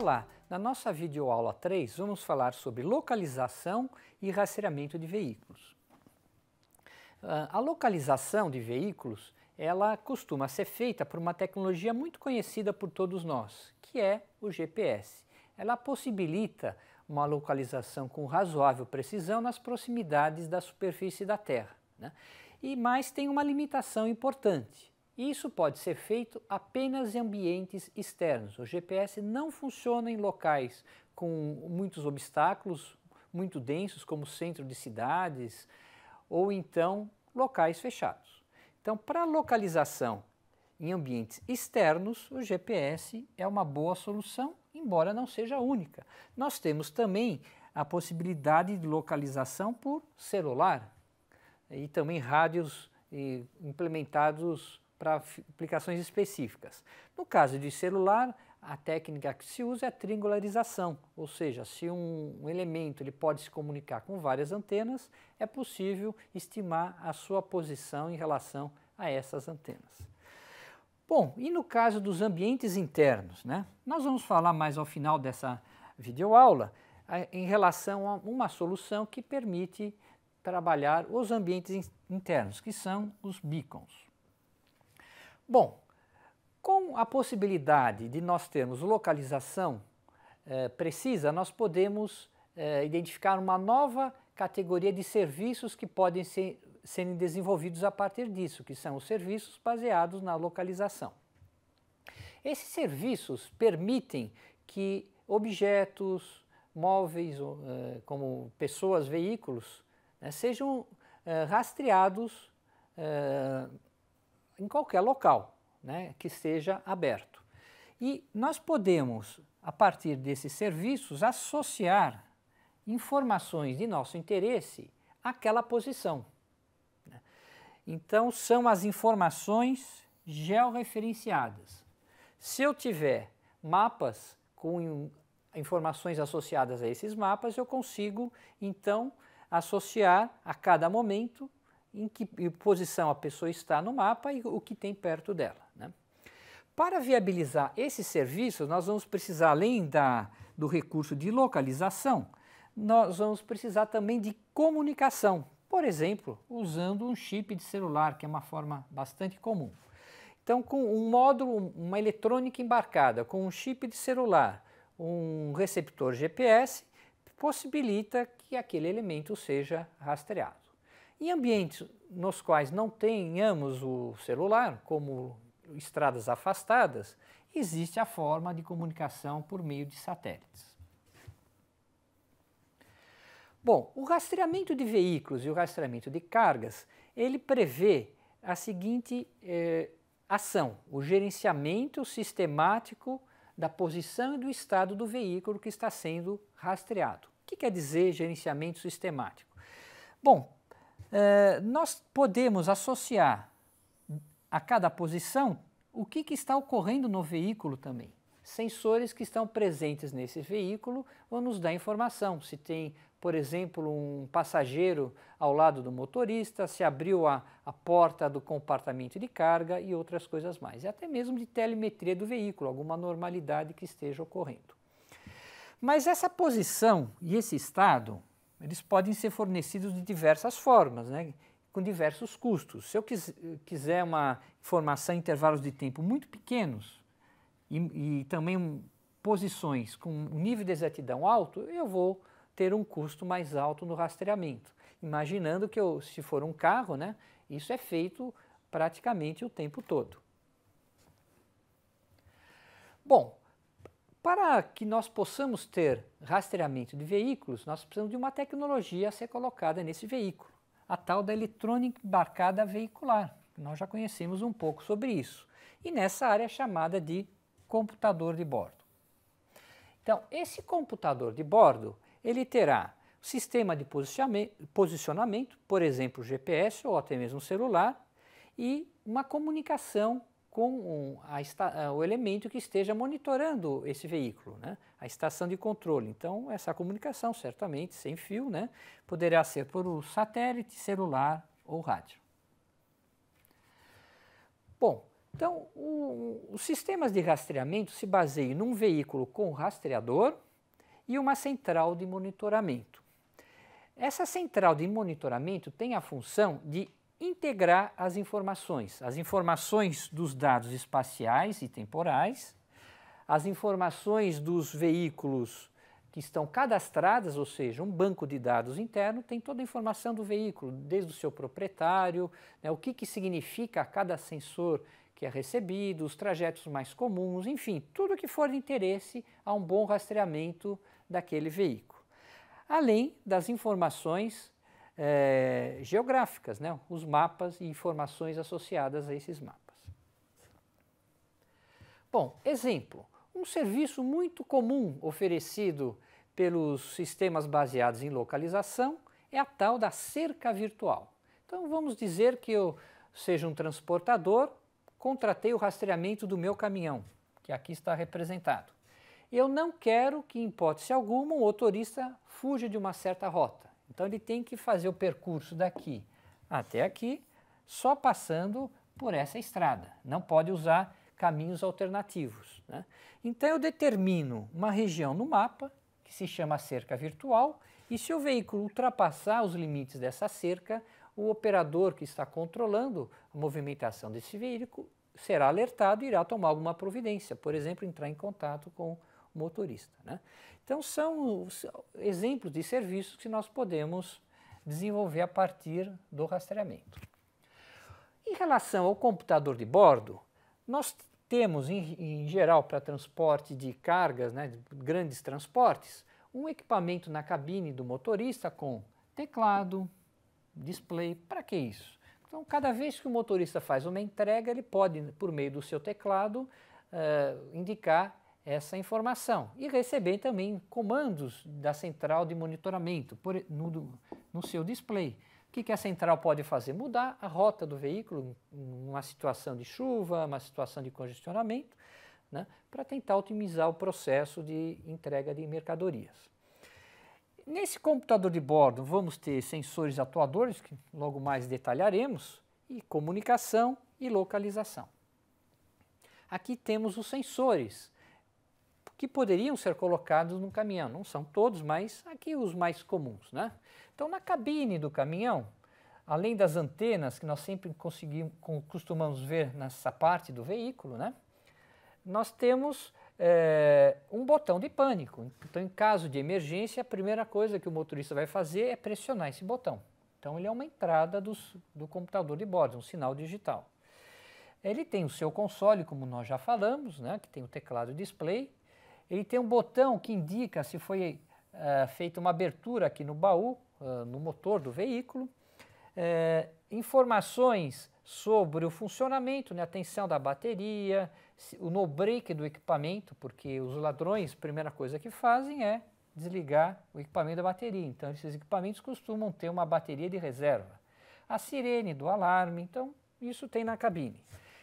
Olá, na nossa videoaula 3 vamos falar sobre localização e rastreamento de veículos. Ah, a localização de veículos, ela costuma ser feita por uma tecnologia muito conhecida por todos nós, que é o GPS. Ela possibilita uma localização com razoável precisão nas proximidades da superfície da Terra. Né? E mais tem uma limitação importante. E isso pode ser feito apenas em ambientes externos. O GPS não funciona em locais com muitos obstáculos, muito densos, como centro de cidades, ou então locais fechados. Então, para localização em ambientes externos, o GPS é uma boa solução, embora não seja única. Nós temos também a possibilidade de localização por celular e também rádios implementados para aplicações específicas. No caso de celular, a técnica que se usa é a triangularização, ou seja, se um, um, elemento ele pode se comunicar com várias antenas, é possível estimar a sua posição em relação a essas antenas. Bom, e no caso dos ambientes internos, né? Nós vamos falar mais ao final dessa videoaula a, em relação a uma solução que permite trabalhar os ambientes internos, que são os beacons. Bom, com a possibilidade de nós termos localização eh, precisa, nós podemos eh, identificar uma nova categoria de serviços que podem ser, serem desenvolvidos a partir disso, que são os serviços baseados na localização. Esses serviços permitem que objetos, móveis, eh, como pessoas, veículos, né, sejam rastreados em qualquer local né, que seja aberto. E nós podemos, a partir desses serviços, associar informações de nosso interesse àquela posição. Né. Então, são as informações georreferenciadas. Se eu tiver mapas com informações associadas a esses mapas, eu consigo, então, associar a cada momento em que posição a pessoa está no mapa e o que tem perto dela. Né? Para viabilizar esses serviços, nós vamos precisar, além da, do recurso de localização, nós vamos precisar também de comunicação, por exemplo, usando um chip de celular, que é uma forma bastante comum. Então, com um módulo, uma eletrônica embarcada com um chip de celular, um receptor GPS, possibilita que aquele elemento seja rastreado. Em ambientes nos quais não tenhamos o celular, como estradas afastadas, existe a forma de comunicação por meio de satélites. Bom, o rastreamento de veículos e o rastreamento de cargas, ele prevê a seguinte eh, ação, o gerenciamento sistemático da posição e do estado do veículo que está sendo rastreado. O que quer dizer gerenciamento sistemático? Bom, eh, nós podemos associar a cada posição o que, que está ocorrendo no veículo também. Sensores que estão presentes nesse veículo vão nos dar informação se tem por exemplo, um passageiro ao lado do motorista, se abriu a, a, porta do compartimento de carga e outras coisas mais. E é até mesmo de telemetria do veículo, alguma normalidade que esteja ocorrendo. Mas essa posição e esse estado eles podem ser fornecidos de diversas formas, né? com diversos custos. Se eu quis, quiser uma informação em intervalos de tempo muito pequenos e, e também posições com um nível de exatidão alto, eu vou ter um custo mais alto no rastreamento. Imaginando que eu, se for um carro, né, isso é feito praticamente o tempo todo. Bom, para que nós possamos ter rastreamento de veículos, nós precisamos de uma tecnologia a ser colocada nesse veículo, a tal da eletrônica embarcada veicular. Nós já conhecemos um pouco sobre isso. E nessa área é chamada de computador de bordo. Então, esse computador de bordo, ele terá sistema de posicionamento, por exemplo, GPS ou até mesmo celular, e uma comunicação com um, a, o elemento que esteja monitorando esse veículo, né? a estação de controle. Então, essa comunicação, certamente, sem fio, né? poderá ser por um satélite, celular ou rádio. Bom, então, o, os sistemas de rastreamento se baseiam num veículo com rastreador e uma central de monitoramento. Essa central de monitoramento tem a função de integrar as informações, as informações dos dados espaciais e temporais, as informações dos veículos que estão cadastradas, ou seja, um banco de dados interno tem toda a informação do veículo, desde o seu proprietário, né, o que, que significa cada sensor que é recebido, os trajetos mais comuns, enfim, tudo que for de interesse a um bom rastreamento daquele veículo. Além das informações é, geográficas, né? os mapas e informações associadas a esses mapas. Bom, exemplo, um serviço muito comum oferecido pelos sistemas baseados em localização é a tal da cerca virtual. Então vamos dizer que eu seja um transportador, contratei o rastreamento do meu caminhão, que aqui está representado. Eu não quero que, em hipótese alguma, um motorista fuja de uma certa rota. Então ele tem que fazer o percurso daqui até aqui, só passando por essa estrada. Não pode usar caminhos alternativos. Né? Então eu determino uma região no mapa, que se chama cerca virtual, e se o veículo ultrapassar os limites dessa cerca, o operador que está controlando a movimentação desse veículo será alertado e irá tomar alguma providência, por exemplo, entrar em contato com motorista. Né? Então, são exemplos de serviços que nós podemos desenvolver a partir do rastreamento. Em relação ao computador de bordo, nós temos, em, em geral, para transporte de cargas, né, de grandes transportes, um equipamento na cabine do motorista com teclado, display. Para que isso? Então, cada vez que o motorista faz uma entrega, ele pode, por meio do seu teclado, uh, indicar essa informação e receber também comandos da central de monitoramento por, no, no, seu display. O que, que a central pode fazer? Mudar a rota do veículo numa situação de chuva, uma situação de congestionamento, né, para tentar otimizar o processo de entrega de mercadorias. Nesse computador de bordo vamos ter sensores atuadores, que logo mais detalharemos, e comunicação e localização. Aqui temos os sensores que poderiam ser colocados no caminhão. Não são todos, mas aqui os mais comuns. Né? Então, na cabine do caminhão, além das antenas que nós sempre conseguimos, costumamos ver nessa parte do veículo, né? nós temos é, um botão de pânico. Então, em caso de emergência, a primeira coisa que o motorista vai fazer é pressionar esse botão. Então, ele é uma entrada dos, do computador de bordo, um sinal digital. Ele tem o seu console, como nós já falamos, né, que tem o teclado e display, ele tem um botão que indica se foi uh, feita uma abertura aqui no baú, uh, no motor do veículo. Uh, informações sobre o funcionamento, né, a tensão da bateria, o no break do equipamento, porque os ladrões, primeira coisa que fazem é desligar o equipamento da bateria. Então, esses equipamentos costumam ter uma bateria de reserva. A sirene do alarme, então, isso tem na cabine.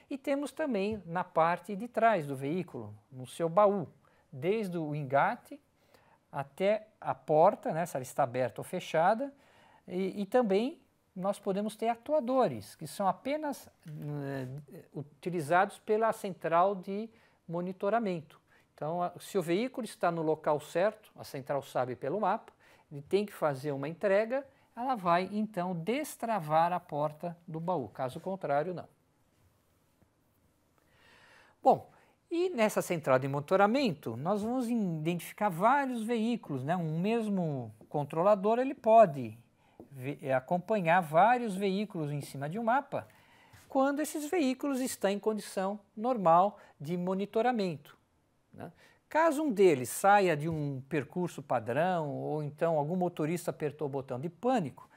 E temos também na parte de trás do veículo, no seu baú desde o engate até a porta, né, se ela está aberta ou fechada, e, e também nós podemos ter atuadores, que são apenas eh, utilizados pela central de monitoramento. Então, se o veículo está no local certo, a central sabe pelo mapa, ele tem que fazer uma entrega, ela vai então destravar a porta do baú, caso contrário, não. Bom, e nessa central de monitoramento, nós vamos identificar vários veículos, né? um mesmo controlador ele pode eh, acompanhar vários veículos em cima de um mapa quando esses veículos estão em condição normal de monitoramento. Né? Caso um deles saia de um percurso padrão ou então algum motorista apertou o botão de pânico,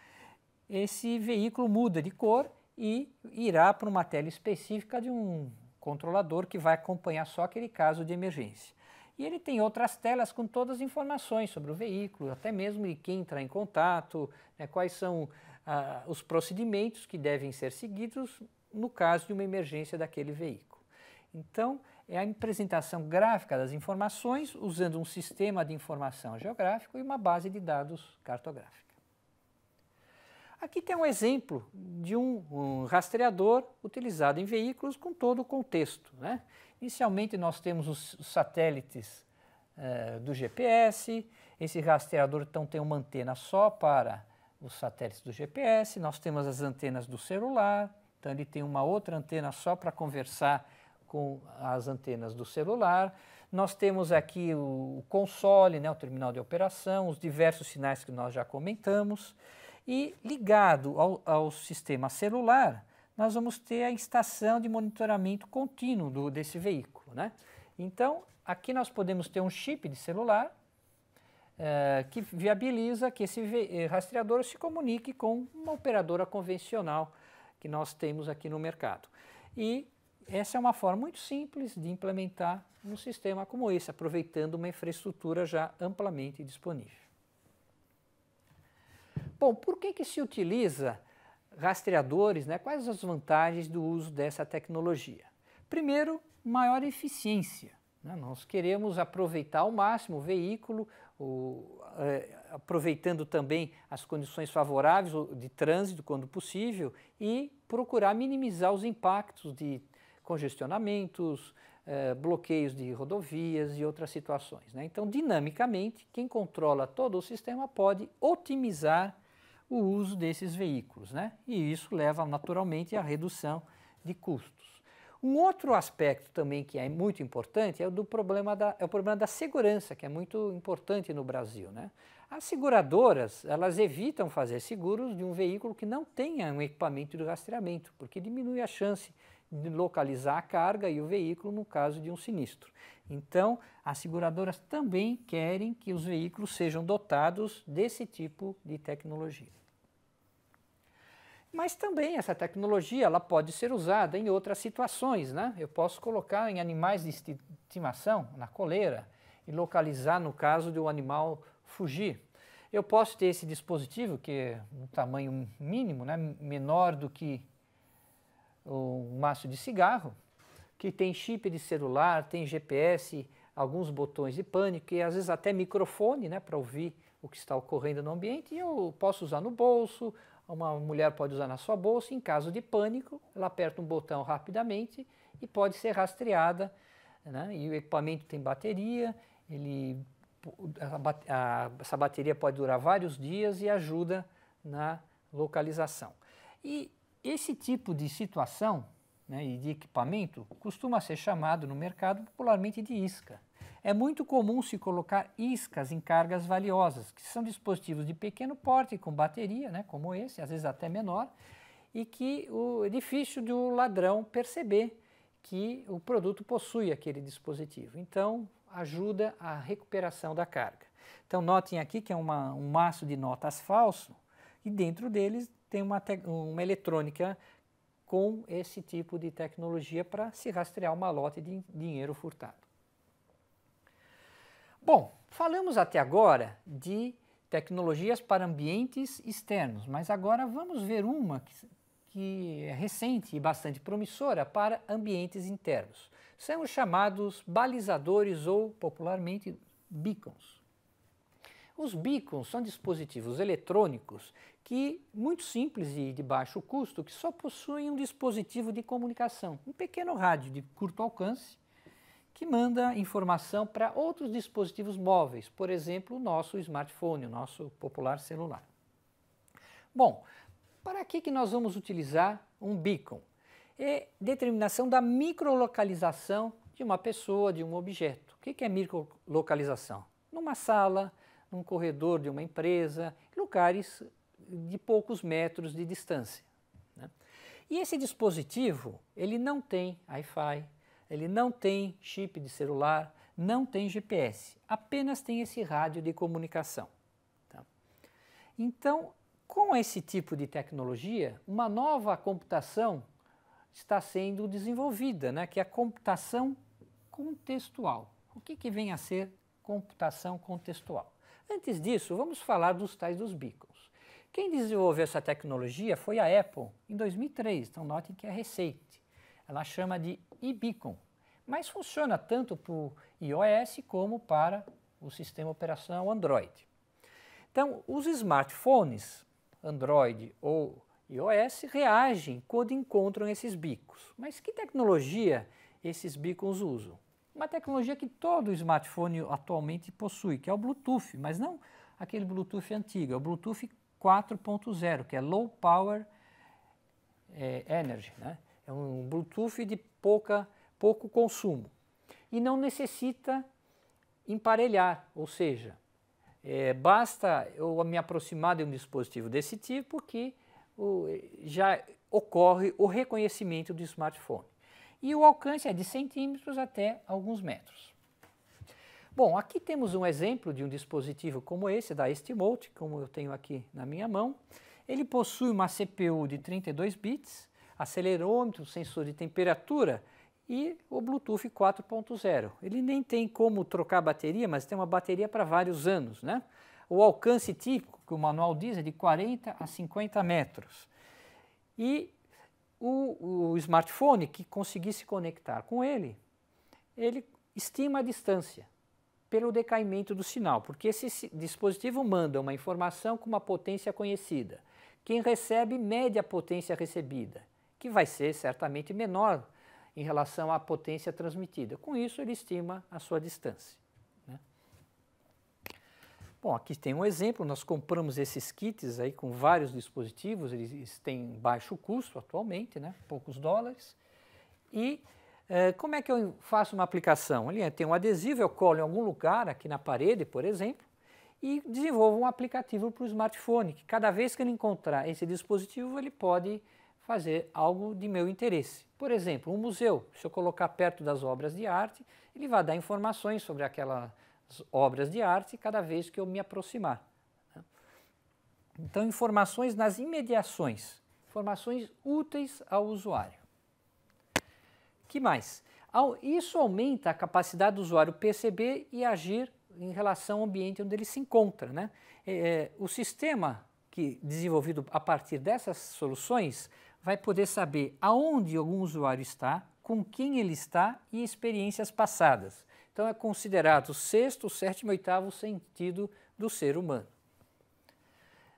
esse veículo muda de cor e irá para uma tela específica de um controlador que vai acompanhar só aquele caso de emergência. E ele tem outras telas com todas as informações sobre o veículo, até mesmo de quem entrar em contato, né, quais são ah, os procedimentos que devem ser seguidos no caso de uma emergência daquele veículo. Então, é a apresentação gráfica das informações usando um sistema de informação geográfico e uma base de dados cartográfica. Aqui tem um exemplo de um, um rastreador utilizado em veículos com todo o contexto. Né? Inicialmente nós temos os, os satélites uh, do GPS, esse rastreador então tem uma antena só para os satélites do GPS, nós temos as antenas do celular, então ele tem uma outra antena só para conversar com as antenas do celular. Nós temos aqui o console, né, o terminal de operação, os diversos sinais que nós já comentamos. E ligado ao, ao sistema celular, nós vamos ter a estação de monitoramento contínuo do, desse veículo. Né? Então, aqui nós podemos ter um chip de celular eh, que viabiliza que esse eh, rastreador se comunique com uma operadora convencional que nós temos aqui no mercado. E essa é uma forma muito simples de implementar um sistema como esse, aproveitando uma infraestrutura já amplamente disponível. Bom, por que, que se utiliza rastreadores? Né? Quais as vantagens do uso dessa tecnologia? Primeiro, maior eficiência. Né? Nós queremos aproveitar ao máximo o veículo, o, é, aproveitando também as condições favoráveis de trânsito quando possível e procurar minimizar os impactos de congestionamentos, é, bloqueios de rodovias e outras situações. Né? Então, dinamicamente, quem controla todo o sistema pode otimizar o uso desses veículos, né? E isso leva naturalmente à redução de custos. Um outro aspecto também que é muito importante é o do problema da, é o problema da segurança, que é muito importante no Brasil, né? As seguradoras, elas evitam fazer seguros de um veículo que não tenha um equipamento de rastreamento, porque diminui a chance localizar a carga e o veículo no caso de um sinistro. Então, as seguradoras também querem que os veículos sejam dotados desse tipo de tecnologia. Mas também essa tecnologia ela pode ser usada em outras situações, né? Eu posso colocar em animais de estimação na coleira e localizar no caso de um animal fugir. Eu posso ter esse dispositivo que é um tamanho mínimo, né? menor do que um maço de cigarro que tem chip de celular, tem GPS, alguns botões de pânico e às vezes até microfone né, para ouvir o que está ocorrendo no ambiente. E eu posso usar no bolso, uma mulher pode usar na sua bolsa. Em caso de pânico, ela aperta um botão rapidamente e pode ser rastreada. Né? E o equipamento tem bateria, ele, a, a, essa bateria pode durar vários dias e ajuda na localização. E esse tipo de situação né, e de equipamento costuma ser chamado no mercado popularmente de isca. É muito comum se colocar iscas em cargas valiosas, que são dispositivos de pequeno porte, com bateria, né, como esse, às vezes até menor, e que o, é difícil do ladrão perceber que o produto possui aquele dispositivo. Então, ajuda a recuperação da carga. Então, notem aqui que é uma, um maço de notas falso, e dentro deles tem uma, uma eletrônica com esse tipo de tecnologia para se rastrear uma lote de dinheiro furtado. Bom, falamos até agora de tecnologias para ambientes externos, mas agora vamos ver uma que, que é recente e bastante promissora para ambientes internos. São os chamados balizadores ou, popularmente, beacons. Os beacons são dispositivos eletrônicos que muito simples e de baixo custo, que só possuem um dispositivo de comunicação, um pequeno rádio de curto alcance, que manda informação para outros dispositivos móveis, por exemplo, o nosso smartphone, o nosso popular celular. Bom, para que, que nós vamos utilizar um beacon? É determinação da microlocalização de uma pessoa, de um objeto. O que, que é microlocalização? Numa sala, num corredor de uma empresa, lugares de poucos metros de distância. Né? E esse dispositivo, ele não tem Wi-Fi, ele não tem chip de celular, não tem GPS, apenas tem esse rádio de comunicação. Tá? Então, com esse tipo de tecnologia, uma nova computação está sendo desenvolvida, né? que é a computação contextual. O que, que vem a ser computação contextual? Antes disso, vamos falar dos tais dos beacons. Quem desenvolveu essa tecnologia foi a Apple, em 2003, então notem que é recente. Ela chama de iBeacon, mas funciona tanto para o iOS como para o sistema operacional Android. Então, os smartphones, Android ou iOS, reagem quando encontram esses bicos. Mas que tecnologia esses bicos usam? Uma tecnologia que todo smartphone atualmente possui, que é o Bluetooth, mas não aquele Bluetooth antigo, é o Bluetooth 4.0, que é Low Power é, Energy. Né? É um Bluetooth de pouca, pouco consumo e não necessita emparelhar, ou seja, é, basta eu me aproximar de um dispositivo desse tipo que o, já ocorre o reconhecimento do smartphone. E o alcance é de centímetros até alguns metros. Bom, aqui temos um exemplo de um dispositivo como esse, da Estimote, como eu tenho aqui na minha mão. Ele possui uma CPU de 32 bits, acelerômetro, sensor de temperatura e o Bluetooth 4.0. Ele nem tem como trocar a bateria, mas tem uma bateria para vários anos. Né? O alcance típico que o manual diz é de 40 a 50 metros. E o, o smartphone que conseguisse conectar com ele, ele estima a distância pelo decaimento do sinal, porque esse dispositivo manda uma informação com uma potência conhecida. Quem recebe mede a potência recebida, que vai ser certamente menor em relação à potência transmitida. Com isso, ele estima a sua distância. Né? Bom, aqui tem um exemplo. Nós compramos esses kits aí com vários dispositivos, eles têm baixo custo atualmente, né? poucos dólares. E eh, como é que eu faço uma aplicação? Ali é, tem um adesivo, eu colo em algum lugar, aqui na parede, por exemplo, e desenvolvo um aplicativo para o smartphone, que cada vez que ele encontrar esse dispositivo, ele pode fazer algo de meu interesse. Por exemplo, um museu, se eu colocar perto das obras de arte, ele vai dar informações sobre aquelas obras de arte cada vez que eu me aproximar. Né? Então, informações nas imediações, informações úteis ao usuário. Que mais? Isso aumenta a capacidade do usuário perceber e agir em relação ao ambiente onde ele se encontra. Né? É, é, o sistema que desenvolvido a partir dessas soluções vai poder saber aonde algum usuário está, com quem ele está e experiências passadas. Então é considerado o sexto, sétimo, e oitavo sentido do ser humano.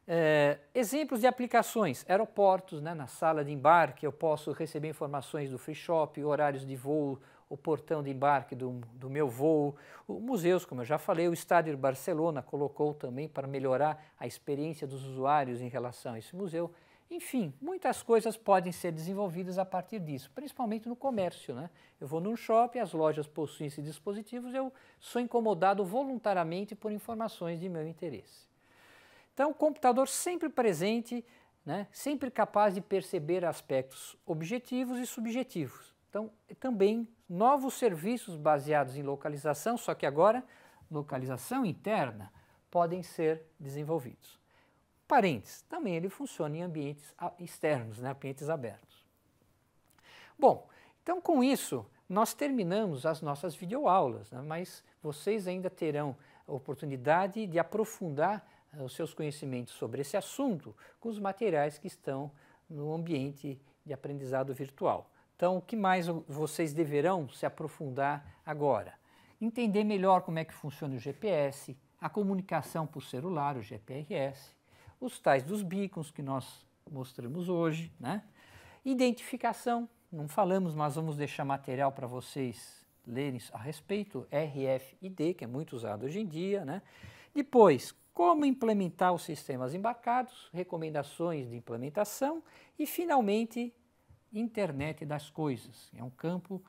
É, exemplos de aplicações, aeroportos, né, na sala de embarque eu posso receber informações do free shop, horários de voo, o portão de embarque do, do meu voo, o, museus, como eu já falei, o estádio de Barcelona colocou também para melhorar a experiência dos usuários em relação a esse museu. Enfim, muitas coisas podem ser desenvolvidas a partir disso, principalmente no comércio. Né? Eu vou num shopping, as lojas possuem esses dispositivos, eu sou incomodado voluntariamente por informações de meu interesse. Então, o computador sempre presente, né, sempre capaz de perceber aspectos objetivos e subjetivos. Então, é também novos serviços baseados em localização, só que agora localização interna, podem ser desenvolvidos. Parentes, também ele funciona em ambientes externos, né, ambientes abertos. Bom, então com isso nós terminamos as nossas videoaulas, né, mas vocês ainda terão a oportunidade de aprofundar eh, os seus conhecimentos sobre esse assunto com os materiais que estão no ambiente de aprendizado virtual. Então, o que mais vocês deverão se aprofundar agora? Entender melhor como é que funciona o GPS, a comunicação por celular, o GPRS, os tais dos beacons que nós mostramos hoje, né? Identificação, não falamos, mas vamos deixar material para vocês lerem a respeito, RFID, que é muito usado hoje em dia, né? Depois, como implementar os sistemas embarcados, recomendações de implementação e, finalmente, internet das coisas. É um campo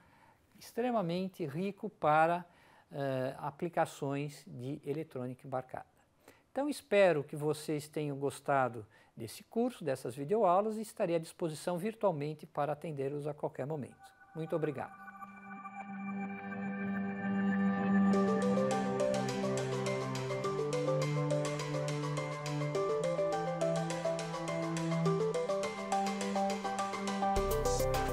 extremamente rico para uh, aplicações de eletrônica embarcada. Então, espero que vocês tenham gostado desse curso, dessas videoaulas e estarei à disposição virtualmente para atendê-los a qualquer momento. Muito obrigado. Peace.